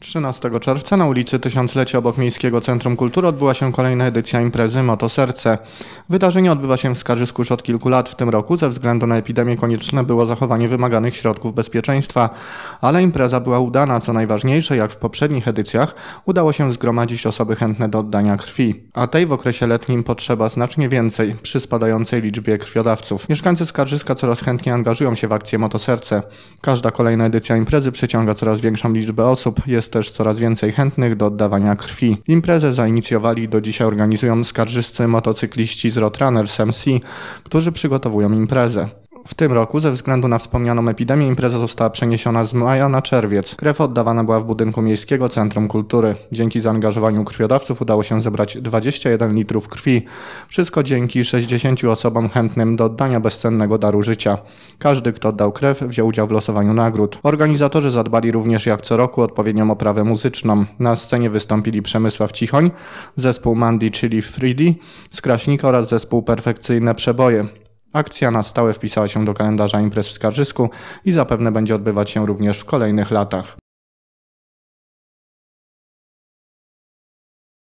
13 czerwca na ulicy Tysiąclecie obok Miejskiego Centrum Kultury odbyła się kolejna edycja imprezy Moto Serce. Wydarzenie odbywa się w Skarżysku już od kilku lat. W tym roku ze względu na epidemię konieczne było zachowanie wymaganych środków bezpieczeństwa, ale impreza była udana. Co najważniejsze, jak w poprzednich edycjach, udało się zgromadzić osoby chętne do oddania krwi. A tej w okresie letnim potrzeba znacznie więcej przy spadającej liczbie krwiodawców. Mieszkańcy Skarżyska coraz chętniej angażują się w akcję Moto Serce. Każda kolejna edycja imprezy przyciąga coraz większą liczbę osób. Jest jest też coraz więcej chętnych do oddawania krwi. Imprezę zainicjowali do dzisiaj organizują skarżyscy motocykliści z Rotrunners MC, którzy przygotowują imprezę. W tym roku ze względu na wspomnianą epidemię impreza została przeniesiona z maja na czerwiec. Krew oddawana była w budynku Miejskiego Centrum Kultury. Dzięki zaangażowaniu krwiodawców udało się zebrać 21 litrów krwi. Wszystko dzięki 60 osobom chętnym do oddania bezcennego daru życia. Każdy, kto oddał krew, wziął udział w losowaniu nagród. Organizatorzy zadbali również jak co roku odpowiednią oprawę muzyczną. Na scenie wystąpili Przemysław Cichoń, zespół Mandy, czyli Freedy, z Kraśnika oraz zespół Perfekcyjne Przeboje. Akcja na stałe wpisała się do kalendarza imprez w Skarżysku i zapewne będzie odbywać się również w kolejnych latach.